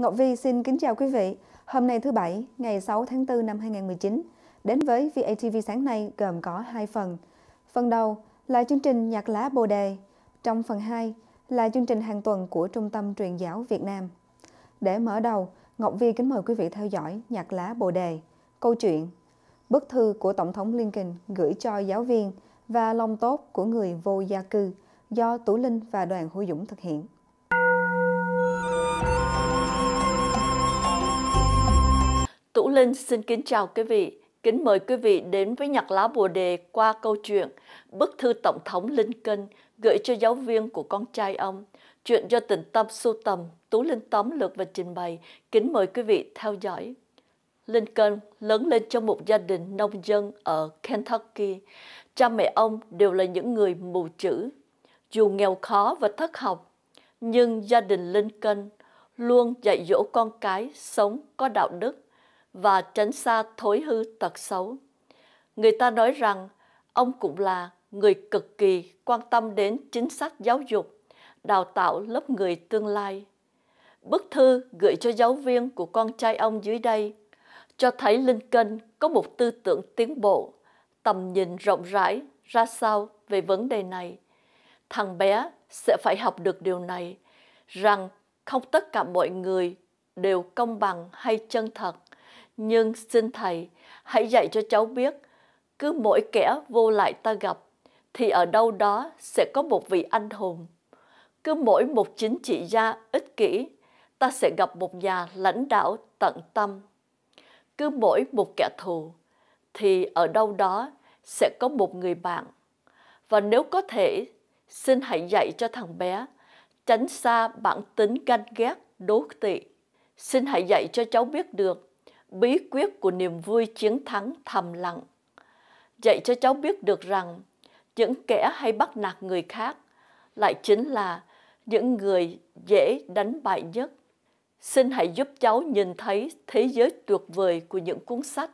Ngọc Vi xin kính chào quý vị. Hôm nay thứ Bảy, ngày 6 tháng 4 năm 2019, đến với VATV sáng nay gồm có hai phần. Phần đầu là chương trình Nhạc lá Bồ Đề. Trong phần 2 là chương trình hàng tuần của Trung tâm Truyền giáo Việt Nam. Để mở đầu, Ngọc Vi kính mời quý vị theo dõi Nhạc lá Bồ Đề. Câu chuyện Bức thư của Tổng thống Lincoln gửi cho giáo viên và lòng tốt của người vô gia cư do Tú Linh và đoàn Hữu Dũng thực hiện. Linh xin kính chào quý vị. Kính mời quý vị đến với nhạc lá bồ đề qua câu chuyện Bức thư Tổng thống Lincoln gửi cho giáo viên của con trai ông. Chuyện do tình tâm sưu tầm, Tú Linh tóm lược và trình bày. Kính mời quý vị theo dõi. Lincoln lớn lên trong một gia đình nông dân ở Kentucky. Cha mẹ ông đều là những người mù chữ. Dù nghèo khó và thất học, nhưng gia đình Lincoln luôn dạy dỗ con cái sống có đạo đức và tránh xa thối hư tật xấu. Người ta nói rằng ông cũng là người cực kỳ quan tâm đến chính sách giáo dục, đào tạo lớp người tương lai. Bức thư gửi cho giáo viên của con trai ông dưới đây cho thấy Lincoln có một tư tưởng tiến bộ, tầm nhìn rộng rãi ra sao về vấn đề này. Thằng bé sẽ phải học được điều này, rằng không tất cả mọi người đều công bằng hay chân thật nhưng xin Thầy hãy dạy cho cháu biết, cứ mỗi kẻ vô lại ta gặp, thì ở đâu đó sẽ có một vị anh hùng. Cứ mỗi một chính trị gia ích kỷ, ta sẽ gặp một nhà lãnh đạo tận tâm. Cứ mỗi một kẻ thù, thì ở đâu đó sẽ có một người bạn. Và nếu có thể, xin hãy dạy cho thằng bé tránh xa bản tính ganh ghét, đố kỵ Xin hãy dạy cho cháu biết được bí quyết của niềm vui chiến thắng thầm lặng. Dạy cho cháu biết được rằng những kẻ hay bắt nạt người khác lại chính là những người dễ đánh bại nhất. Xin hãy giúp cháu nhìn thấy thế giới tuyệt vời của những cuốn sách.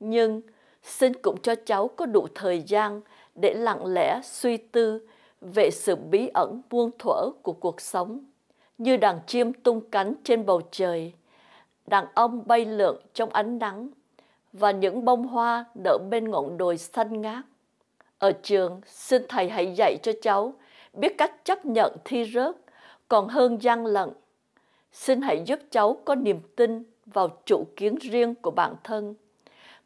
Nhưng xin cũng cho cháu có đủ thời gian để lặng lẽ suy tư về sự bí ẩn buông thuở của cuộc sống. Như đàn chim tung cánh trên bầu trời – đàn ông bay lượn trong ánh nắng và những bông hoa nở bên ngọn đồi xanh ngát. Ở trường, xin thầy hãy dạy cho cháu biết cách chấp nhận thi rớt còn hơn gian lận. Xin hãy giúp cháu có niềm tin vào chủ kiến riêng của bản thân,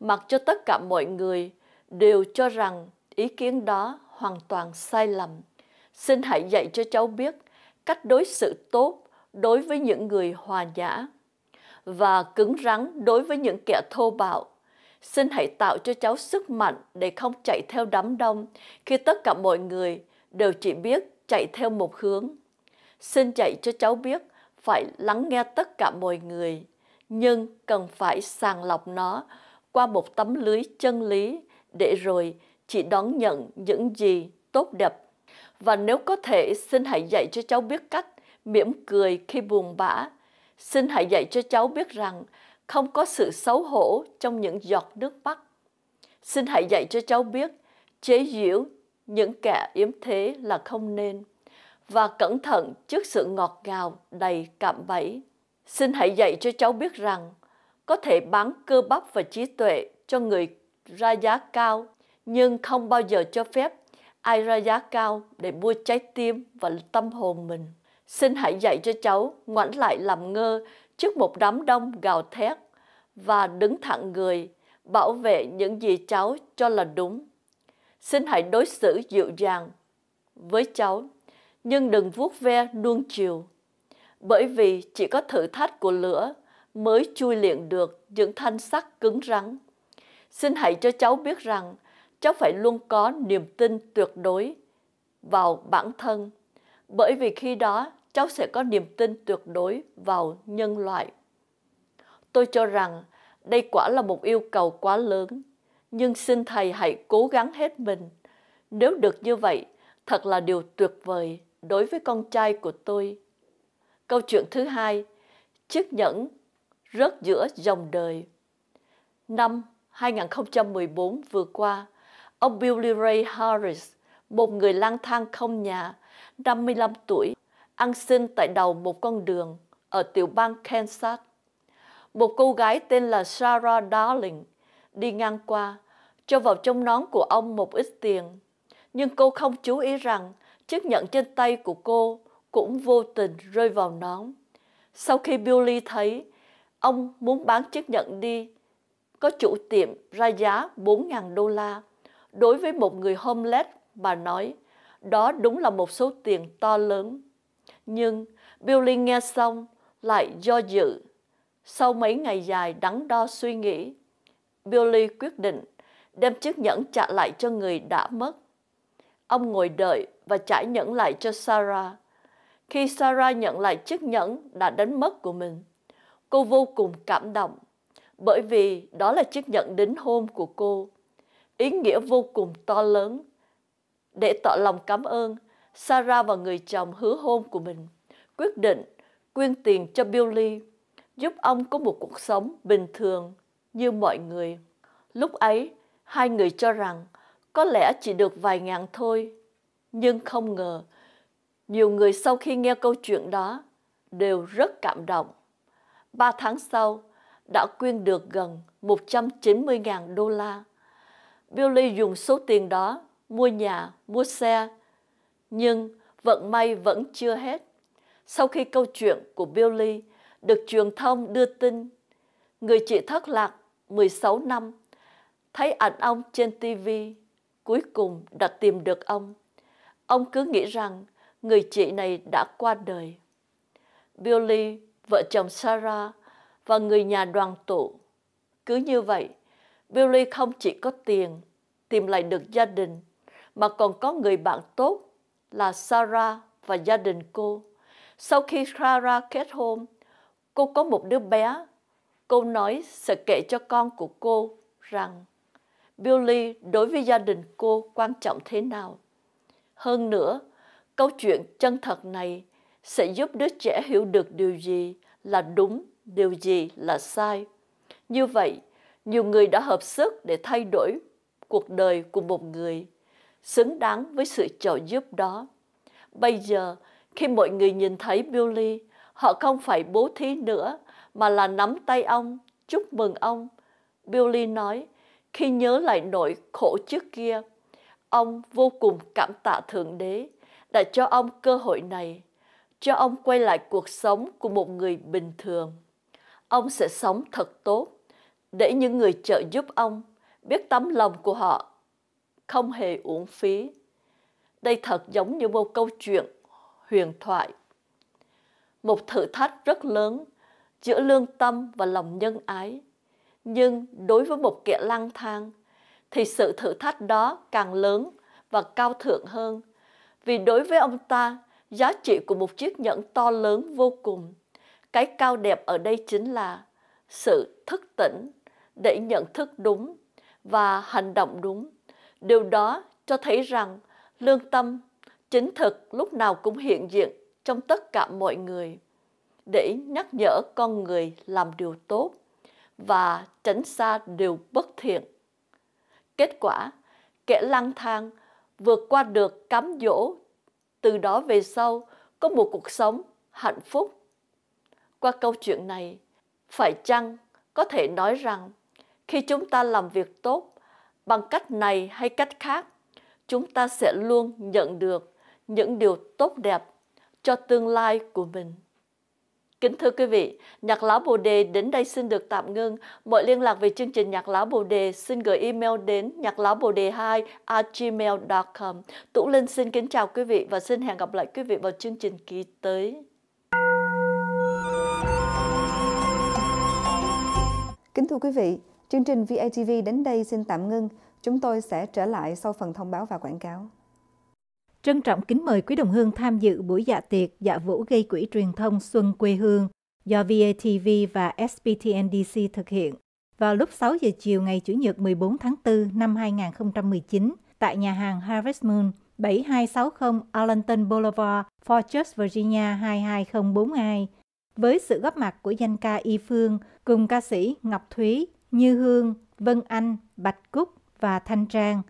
mặc cho tất cả mọi người đều cho rằng ý kiến đó hoàn toàn sai lầm. Xin hãy dạy cho cháu biết cách đối xử tốt đối với những người hòa nhã và cứng rắn đối với những kẻ thô bạo. Xin hãy tạo cho cháu sức mạnh để không chạy theo đám đông khi tất cả mọi người đều chỉ biết chạy theo một hướng. Xin dạy cho cháu biết phải lắng nghe tất cả mọi người, nhưng cần phải sàng lọc nó qua một tấm lưới chân lý để rồi chỉ đón nhận những gì tốt đẹp. Và nếu có thể, xin hãy dạy cho cháu biết cách mỉm cười khi buồn bã, Xin hãy dạy cho cháu biết rằng không có sự xấu hổ trong những giọt nước mắt. Xin hãy dạy cho cháu biết chế giễu những kẻ yếm thế là không nên và cẩn thận trước sự ngọt ngào đầy cạm bẫy. Xin hãy dạy cho cháu biết rằng có thể bán cơ bắp và trí tuệ cho người ra giá cao nhưng không bao giờ cho phép ai ra giá cao để mua trái tim và tâm hồn mình. Xin hãy dạy cho cháu ngoảnh lại làm ngơ trước một đám đông gào thét và đứng thẳng người bảo vệ những gì cháu cho là đúng. Xin hãy đối xử dịu dàng với cháu, nhưng đừng vuốt ve nuông chiều. Bởi vì chỉ có thử thách của lửa mới chui luyện được những thanh sắt cứng rắn. Xin hãy cho cháu biết rằng cháu phải luôn có niềm tin tuyệt đối vào bản thân, bởi vì khi đó cháu sẽ có niềm tin tuyệt đối vào nhân loại. Tôi cho rằng đây quả là một yêu cầu quá lớn, nhưng xin Thầy hãy cố gắng hết mình. Nếu được như vậy, thật là điều tuyệt vời đối với con trai của tôi. Câu chuyện thứ hai, chiếc nhẫn rớt giữa dòng đời. Năm 2014 vừa qua, ông Billy Ray Harris, một người lang thang không nhà, 55 tuổi, ăn xin tại đầu một con đường ở tiểu bang Kansas. Một cô gái tên là Sarah Darling đi ngang qua, cho vào trong nón của ông một ít tiền. Nhưng cô không chú ý rằng chiếc nhẫn trên tay của cô cũng vô tình rơi vào nón. Sau khi Billy thấy, ông muốn bán chiếc nhẫn đi, có chủ tiệm ra giá 4.000 đô la. Đối với một người homeless, bà nói, đó đúng là một số tiền to lớn. Nhưng Billy nghe xong lại do dự. Sau mấy ngày dài đắn đo suy nghĩ, Billy quyết định đem chiếc nhẫn trả lại cho người đã mất. Ông ngồi đợi và trả nhẫn lại cho Sarah. Khi Sarah nhận lại chiếc nhẫn đã đánh mất của mình, cô vô cùng cảm động bởi vì đó là chiếc nhẫn đính hôn của cô. Ý nghĩa vô cùng to lớn. Để tỏ lòng cảm ơn, Sarah và người chồng hứa hôn của mình, quyết định quyên tiền cho Billy, giúp ông có một cuộc sống bình thường như mọi người. Lúc ấy, hai người cho rằng có lẽ chỉ được vài ngàn thôi, nhưng không ngờ nhiều người sau khi nghe câu chuyện đó đều rất cảm động. Ba tháng sau, đã quyên được gần 190.000 đô la. Billy dùng số tiền đó mua nhà, mua xe nhưng vận may vẫn chưa hết. Sau khi câu chuyện của Billy được truyền thông đưa tin, người chị thất lạc 16 năm, thấy ảnh ông trên TV, cuối cùng đã tìm được ông. Ông cứ nghĩ rằng người chị này đã qua đời. Billy, vợ chồng Sarah và người nhà đoàn tụ. Cứ như vậy, Billy không chỉ có tiền tìm lại được gia đình mà còn có người bạn tốt là Sarah và gia đình cô. Sau khi Sarah kết hôn, cô có một đứa bé. Cô nói sẽ kể cho con của cô rằng Billy đối với gia đình cô quan trọng thế nào. Hơn nữa, câu chuyện chân thật này sẽ giúp đứa trẻ hiểu được điều gì là đúng, điều gì là sai. Như vậy, nhiều người đã hợp sức để thay đổi cuộc đời của một người xứng đáng với sự trợ giúp đó. Bây giờ, khi mọi người nhìn thấy Billy, họ không phải bố thí nữa, mà là nắm tay ông, chúc mừng ông. Billy nói, khi nhớ lại nỗi khổ trước kia, ông vô cùng cảm tạ Thượng Đế đã cho ông cơ hội này, cho ông quay lại cuộc sống của một người bình thường. Ông sẽ sống thật tốt, để những người trợ giúp ông biết tấm lòng của họ không hề uống phí. Đây thật giống như một câu chuyện huyền thoại. Một thử thách rất lớn giữa lương tâm và lòng nhân ái. Nhưng đối với một kẻ lang thang thì sự thử thách đó càng lớn và cao thượng hơn. Vì đối với ông ta, giá trị của một chiếc nhẫn to lớn vô cùng. Cái cao đẹp ở đây chính là sự thức tỉnh để nhận thức đúng và hành động đúng. Điều đó cho thấy rằng lương tâm chính thực lúc nào cũng hiện diện trong tất cả mọi người để nhắc nhở con người làm điều tốt và tránh xa điều bất thiện. Kết quả, kẻ lang thang vượt qua được cám dỗ, từ đó về sau có một cuộc sống hạnh phúc. Qua câu chuyện này, phải chăng có thể nói rằng khi chúng ta làm việc tốt Bằng cách này hay cách khác, chúng ta sẽ luôn nhận được những điều tốt đẹp cho tương lai của mình. Kính thưa quý vị, Nhạc Lão Bồ Đề đến đây xin được tạm ngưng. Mọi liên lạc về chương trình Nhạc Lão Bồ Đề xin gửi email đến nhạc lão bồ đề 2 gmail.com. Tủ Linh xin kính chào quý vị và xin hẹn gặp lại quý vị vào chương trình kỳ tới. Kính thưa quý vị, Chương trình VATV đến đây xin tạm ngưng. Chúng tôi sẽ trở lại sau phần thông báo và quảng cáo. Trân trọng kính mời quý đồng hương tham dự buổi dạ tiệc dạ vũ gây quỹ truyền thông Xuân quê hương do VATV và SPTNDC thực hiện vào lúc 6 giờ chiều ngày Chủ nhật 14 tháng 4 năm 2019 tại nhà hàng Harvest Moon, 7260 Arlington Boulevard, Fortress, Virginia 22042 với sự góp mặt của danh ca Y Phương cùng ca sĩ Ngọc Thúy, như Hương, Vân Anh, Bạch Cúc và Thanh Trang.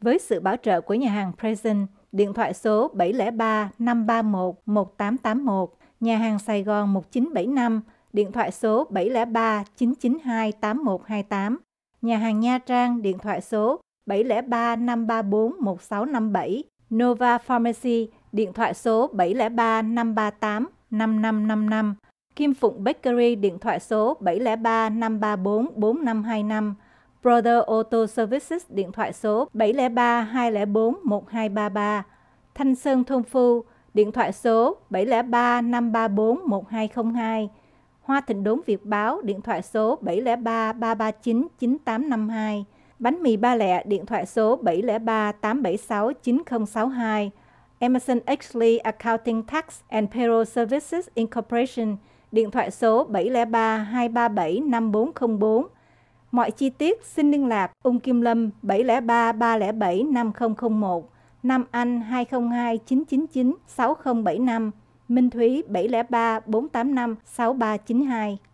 Với sự bảo trợ của nhà hàng Present, điện thoại số 703 531 1881, nhà hàng Sài Gòn 1975, điện thoại số 703 992 8128, nhà hàng Nha Trang điện thoại số 703 534 1657, Nova Pharmacy điện thoại số 703 538 5555 Kim Phụng Bakery điện thoại số 703 534 4525, Brother Auto Services điện thoại số 703 204 1233, Thanh Sơn Thôn Phu điện thoại số 703 534 1202, Hoa Thịnh Đốn Việt Báo điện thoại số 703 339 9852, Bánh mì ba lẹ điện thoại số 703 876 9062, Emerson Exley Accounting Tax and Payroll Services Incorporation điện thoại số 703 237 5404. Mọi chi tiết xin liên lạc Ung Kim Lâm 703 307 5001, Nam Anh 202 999 6075, Minh Thúy 703 485 6392.